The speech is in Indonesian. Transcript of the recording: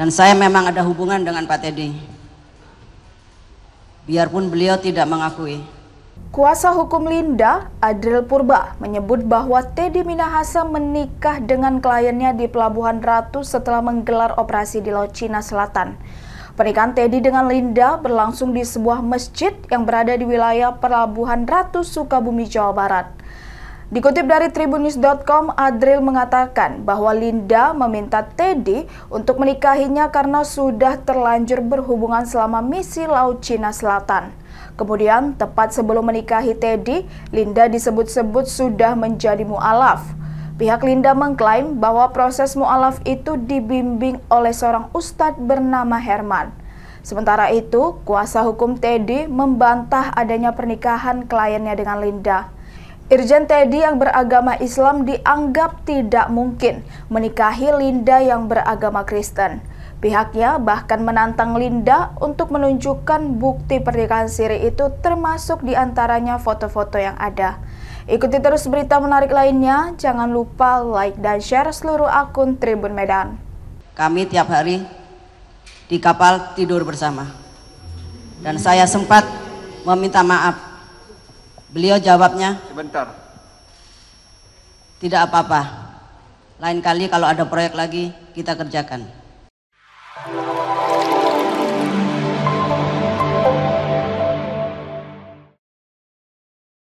Dan saya memang ada hubungan dengan Pak Teddy. Biarpun beliau tidak mengakui. Kuasa hukum Linda, Adril Purba, menyebut bahwa Teddy Minahasa menikah dengan kliennya di Pelabuhan Ratu setelah menggelar operasi di Laut Cina Selatan. Pernikahan Teddy dengan Linda berlangsung di sebuah masjid yang berada di wilayah Pelabuhan Ratu, Sukabumi, Jawa Barat. Dikutip dari tribunnews.com, Adril mengatakan bahwa Linda meminta Teddy untuk menikahinya karena sudah terlanjur berhubungan selama misi Laut Cina Selatan. Kemudian, tepat sebelum menikahi Teddy, Linda disebut-sebut sudah menjadi mu'alaf. Pihak Linda mengklaim bahwa proses mu'alaf itu dibimbing oleh seorang ustadz bernama Herman. Sementara itu, kuasa hukum Teddy membantah adanya pernikahan kliennya dengan Linda. Irjen Teddy yang beragama Islam dianggap tidak mungkin menikahi Linda yang beragama Kristen. Pihaknya bahkan menantang Linda untuk menunjukkan bukti pernikahan siri itu termasuk diantaranya foto-foto yang ada. Ikuti terus berita menarik lainnya, jangan lupa like dan share seluruh akun Tribun Medan. Kami tiap hari di kapal tidur bersama. Dan saya sempat meminta maaf Beliau jawabnya, sebentar. Tidak apa-apa. Lain kali kalau ada proyek lagi kita kerjakan.